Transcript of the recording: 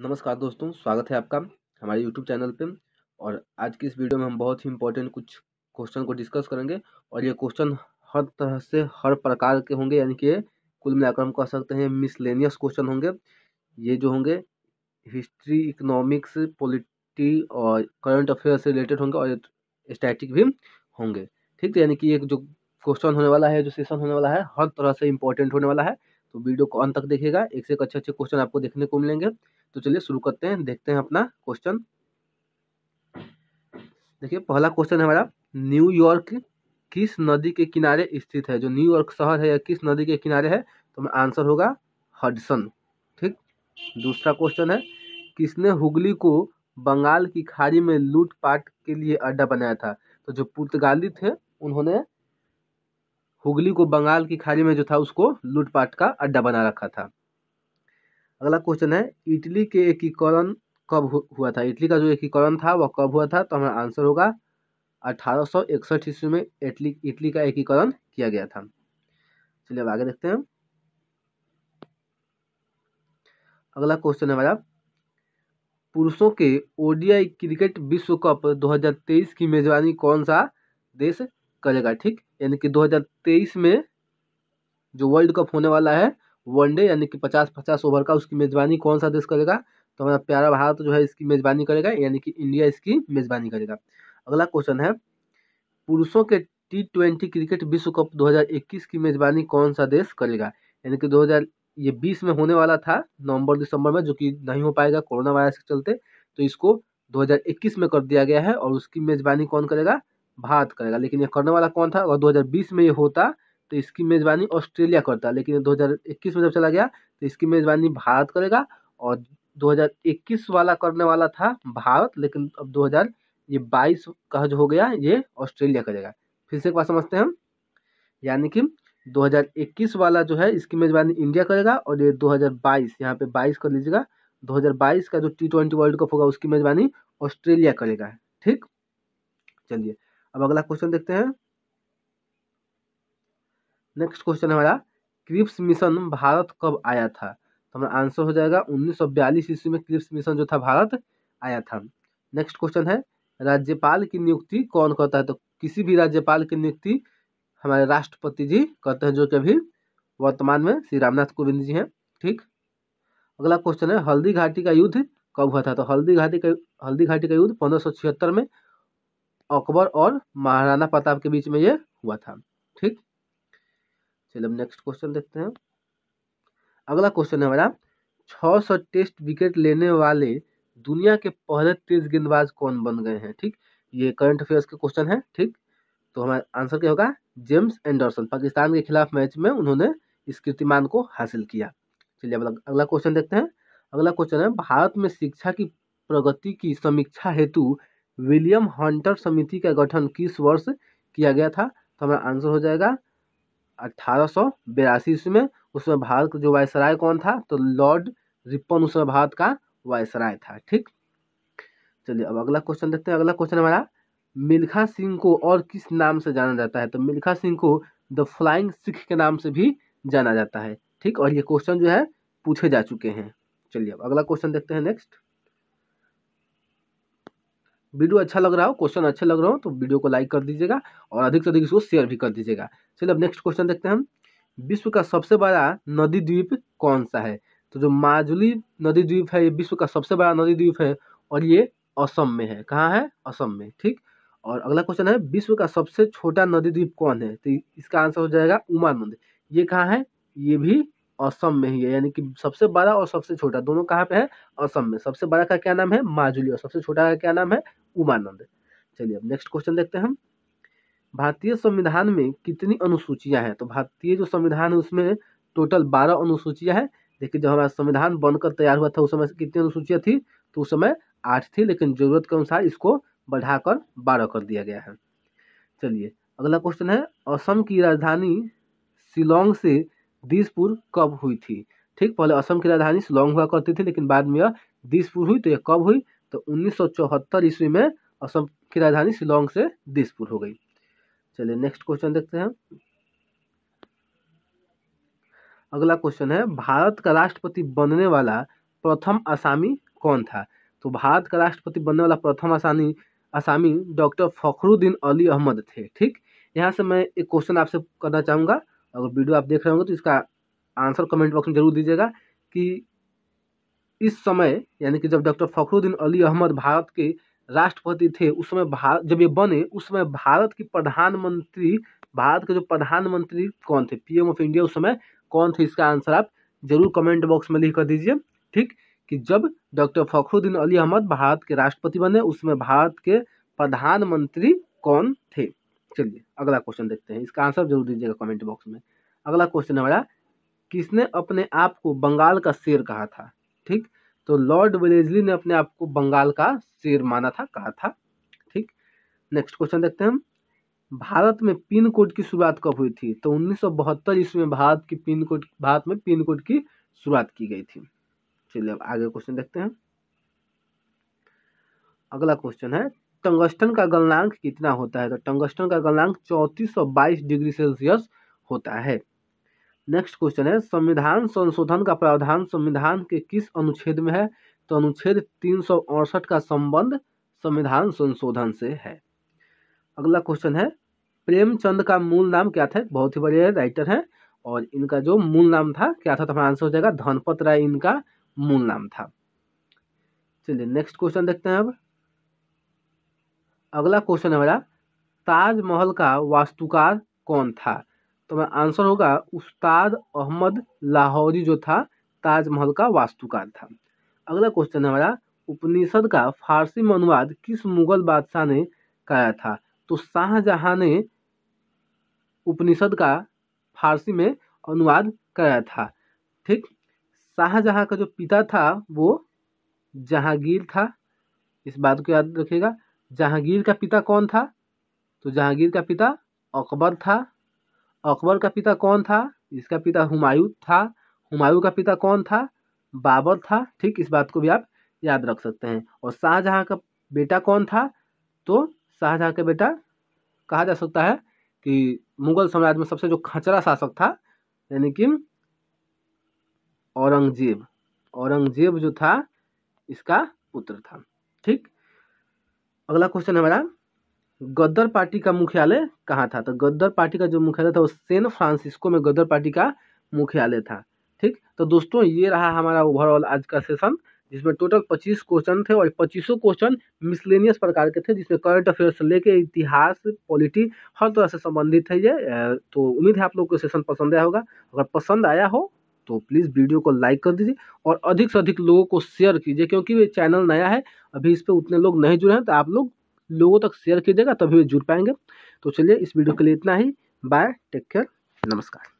नमस्कार दोस्तों स्वागत है आपका हमारे यूट्यूब चैनल पे और आज की इस वीडियो में हम बहुत ही इंपॉर्टेंट कुछ क्वेश्चन को डिस्कस करेंगे और ये क्वेश्चन हर तरह से हर प्रकार के होंगे यानी कि कुल मिलाकर हम कह सकते हैं मिसलेनियस क्वेश्चन होंगे ये जो होंगे हिस्ट्री इकोनॉमिक्स पॉलिटी और करंट अफेयर से रिलेटेड होंगे और स्टैटिक भी होंगे ठीक है तो यानी कि एक जो क्वेश्चन होने वाला है जो सेशन होने वाला है हर तरह से इंपॉर्टेंट होने वाला है तो वीडियो को अंत तक देखिएगा एक से एक अच्छे अच्छे क्वेश्चन आपको देखने को मिलेंगे तो चलिए शुरू करते हैं देखते हैं अपना क्वेश्चन देखिए पहला क्वेश्चन है हमारा न्यूयॉर्क किस नदी के किनारे स्थित है जो न्यूयॉर्क शहर है या किस नदी के किनारे है तो हमारा आंसर होगा हडसन ठीक दूसरा क्वेश्चन है किसने हुगली को बंगाल की खाड़ी में लूटपाट के लिए अड्डा बनाया था तो जो पुर्तगाली थे उन्होंने हुगली को बंगाल की खाड़ी में जो था उसको लूटपाट का अड्डा बना रखा था अगला क्वेश्चन है इटली के एकीकरण कब हुआ था इटली का जो एकीकरण था वह कब हुआ था तो हमारा आंसर होगा अठारह सौ इकसठ ईस्वी में इटली इटली का एकीकरण किया गया था चलिए अब आगे देखते हैं अगला क्वेश्चन है हमारा पुरुषों के ओडीआई क्रिकेट विश्व कप 2023 की मेजबानी कौन सा देश करेगा ठीक यानी कि 2023 में जो वर्ल्ड कप होने वाला है वनडे यानी कि पचास पचास ओवर का उसकी मेज़बानी कौन सा देश करेगा तो हमारा प्यारा भारत जो है इसकी मेज़बानी करेगा यानी कि इंडिया इसकी मेज़बानी करेगा अगला क्वेश्चन है पुरुषों के टी ट्वेंटी क्रिकेट विश्व कप 2021 की मेज़बानी कौन सा देश करेगा यानी कि 2000 ये बीस में होने वाला था नवंबर दिसंबर में जो कि नहीं हो पाएगा कोरोना वायरस के चलते तो इसको 2021 में कर दिया गया है और उसकी मेज़बानी कौन करेगा भारत करेगा लेकिन ये करने वाला कौन था अगर 2020 में ये होता तो इसकी मेज़बानी ऑस्ट्रेलिया करता लेकिन 2021 में जब चला गया तो इसकी मेज़बानी भारत करेगा और 2021 वाला करने वाला था भारत लेकिन अब 2000 ये बाईस का जो हो गया ये ऑस्ट्रेलिया करेगा फिर से एक बात समझते हैं हम यानी कि 2021 वाला जो है इसकी मेज़बानी इंडिया करेगा और ये 2022 यहाँ पे बाईस कर लीजिएगा 2022 का जो टी ट्वेंटी वर्ल्ड कप होगा उसकी मेज़बानी ऑस्ट्रेलिया करेगा ठीक चलिए अब अगला क्वेश्चन देखते हैं नेक्स्ट क्वेश्चन हमारा क्रिप्स मिशन भारत कब आया था तो हमारा आंसर हो जाएगा उन्नीस ईस्वी में क्रिप्स मिशन जो था भारत आया था नेक्स्ट क्वेश्चन है राज्यपाल की नियुक्ति कौन करता है तो किसी भी राज्यपाल की नियुक्ति हमारे राष्ट्रपति जी करते हैं जो कि अभी वर्तमान में श्री रामनाथ कोविंद जी हैं ठीक अगला क्वेश्चन है हल्दी घाटी का युद्ध कब हुआ था तो हल्दी घाटी का हल्दी घाटी का युद्ध पंद्रह में अकबर और महाराणा प्रताप के बीच में ये हुआ था ठीक चलिए हम नेक्स्ट क्वेश्चन देखते हैं अगला क्वेश्चन है हमारा छः सौ टेस्ट विकेट लेने वाले दुनिया के पहले तेज गेंदबाज कौन बन गए हैं ठीक ये करंट अफेयर्स के क्वेश्चन है ठीक तो हमारा आंसर क्या होगा जेम्स एंडरसन पाकिस्तान के खिलाफ मैच में उन्होंने इस कीर्तिमान को हासिल किया चलिए अब अगला क्वेश्चन देखते हैं अगला क्वेश्चन है भारत में शिक्षा की प्रगति की समीक्षा हेतु विलियम हंटर समिति का गठन किस वर्ष किया गया था तो हमारा आंसर हो जाएगा अठारह सौ ईस्वी में उसमें भारत का जो वायसराय कौन था तो लॉर्ड रिपन उसमें भारत का वायसराय था ठीक चलिए अब अगला क्वेश्चन देखते हैं अगला क्वेश्चन हमारा मिल्खा सिंह को और किस नाम से जाना जाता है तो मिल्खा सिंह को द फ्लाइंग सिख के नाम से भी जाना जाता है ठीक और ये क्वेश्चन जो है पूछे जा चुके हैं चलिए अब अगला क्वेश्चन देखते हैं नेक्स्ट वीडियो अच्छा लग रहा हो क्वेश्चन अच्छे लग रहा हो तो वीडियो को लाइक कर दीजिएगा और अधिक से अधिक इसको शेयर भी कर दीजिएगा चलिए अब नेक्स्ट क्वेश्चन देखते हैं हम विश्व का सबसे बड़ा नदी द्वीप कौन सा है तो जो माजुली नदी द्वीप है ये विश्व का सबसे बड़ा नदी द्वीप है और ये असम में है कहाँ है असम में ठीक और अगला क्वेश्चन है विश्व का सबसे छोटा नदी द्वीप कौन है तो इसका आंसर हो जाएगा उमानंद ये कहाँ है ये भी असम में ही है यानी कि सबसे बड़ा और सबसे छोटा दोनों कहाँ पे है असम में सबसे बड़ा का क्या नाम है माजुली और सबसे छोटा का क्या नाम है उमानंद चलिए अब नेक्स्ट क्वेश्चन देखते हैं भारतीय संविधान में कितनी अनुसूचियां हैं तो भारतीय जो संविधान है उसमें टोटल बारह अनुसूचियां हैं देखिए जब हमारा संविधान बनकर तैयार हुआ था उस समय कितनी अनुसूचियाँ थी तो उस समय आठ थी लेकिन जरूरत के अनुसार इसको बढ़ाकर बारह कर दिया गया है चलिए अगला क्वेश्चन है असम की राजधानी शिलोंग से दिसपुर कब हुई थी ठीक पहले असम की राजधानी शिलोंग हुआ करती थी लेकिन बाद में यह दिसपुर हुई तो यह कब हुई तो उन्नीस सौ ईस्वी में असम की राजधानी शिलोंग से दिसपुर हो गई चलिए नेक्स्ट क्वेश्चन देखते हैं अगला क्वेश्चन है भारत का राष्ट्रपति बनने वाला प्रथम आसामी कौन था तो भारत का राष्ट्रपति बनने वाला प्रथम आसामी आसामी डॉक्टर फखरुद्दीन अली अहमद थे ठीक यहाँ से मैं एक क्वेश्चन आपसे करना चाहूँगा अगर वीडियो आप देख रहे होंगे तो इसका आंसर कमेंट बॉक्स में जरूर दीजिएगा कि इस समय यानी कि जब डॉक्टर फखरुद्दीन अली अहमद भारत के राष्ट्रपति थे उस समय भारत जब ये बने उस समय भारत की प्रधानमंत्री भारत के जो प्रधानमंत्री कौन थे पीएम ऑफ इंडिया उस समय कौन थे इसका आंसर आप जरूर कमेंट बॉक्स में लिख कर दीजिए ठीक कि जब डॉक्टर फखरुद्दीन अली अहमद भारत के राष्ट्रपति बने उसमें भारत के प्रधानमंत्री कौन थे चलिए अगला क्वेश्चन देखते हैं इसका आंसर जरूर दीजिएगा कमेंट बॉक्स में अगला क्वेश्चन हमारा किसने अपने आप को बंगाल का शेर कहा था ठीक तो लॉर्ड वेलेजली ने अपने आप को बंगाल का शेर माना था कहा था ठीक नेक्स्ट क्वेश्चन देखते हैं हम भारत में पिन कोड की शुरुआत कब हुई थी तो उन्नीस सौ बहत्तर ईस्वी में भारत की पिन कोड भारत में पिन कोड की शुरुआत की गई थी चलिए अब आगे क्वेश्चन देखते हैं अगला क्वेश्चन है टंगस्टन का गलनांक कितना होता है तो टंगस्टन का गलनांक चौंतीस सौ बाईस डिग्री सेल्सियस होता है नेक्स्ट क्वेश्चन है संविधान संशोधन का प्रावधान संविधान के किस अनुच्छेद में है तो अनुच्छेद तीन सौ अड़सठ का संबंध संविधान संशोधन से है अगला क्वेश्चन है प्रेमचंद का मूल नाम क्या था बहुत ही बढ़िया राइटर हैं और इनका जो मूल नाम था क्या था तो हमारा आंसर हो जाएगा धनपत राय इनका मूल नाम था चलिए नेक्स्ट क्वेश्चन देखते हैं अब अगला क्वेश्चन है मेरा ताजमहल का वास्तुकार कौन था तो मेरा आंसर होगा उस्ताद अहमद लाहौरी जो था ताजमहल का वास्तुकार था अगला क्वेश्चन है हमारा उपनिषद का फारसी में अनुवाद किस मुगल बादशाह ने कराया था तो शाहजहाँ ने उपनिषद का फारसी में अनुवाद कराया था ठीक शाहजहाँ का जो पिता था वो जहांगीर था इस बात को याद रखिएगा जहांगीर का पिता कौन था तो जहांगीर का पिता अकबर था अकबर का पिता कौन था इसका पिता हुमायूं था हुमायूं का पिता कौन था बाबर था ठीक इस बात को भी आप याद रख सकते हैं और शाहजहाँ का बेटा कौन था तो शाहजहाँ का बेटा कहा जा सकता है कि मुगल साम्राज्य में सबसे जो खचरा शासक था यानी कि औरंगजेब औरंगजेब जो था इसका पुत्र था ठीक अगला क्वेश्चन हमारा गद्दर पार्टी का मुख्यालय कहाँ था तो गद्दर पार्टी का जो मुख्यालय था वो सैन फ्रांसिस्को में गद्दर पार्टी का मुख्यालय था ठीक तो दोस्तों ये रहा हमारा ओवरऑल आज का सेशन जिसमें टोटल पच्चीस क्वेश्चन थे और पच्चीसों क्वेश्चन मिसलेनियस प्रकार के थे जिसमें करंट अफेयर्स से लेके इतिहास पॉलिटी हर तरह से संबंधित है ये तो उम्मीद है आप लोग को सेशन पसंद आया होगा अगर पसंद आया हो तो प्लीज़ वीडियो को लाइक कर दीजिए और अधिक से अधिक लोगों को शेयर कीजिए क्योंकि ये चैनल नया है अभी इस पर उतने लोग नहीं जुड़े हैं तो आप लोग लोगों तक शेयर कीजिएगा तभी वे जुड़ पाएंगे तो चलिए इस वीडियो के लिए इतना ही बाय टेक केयर नमस्कार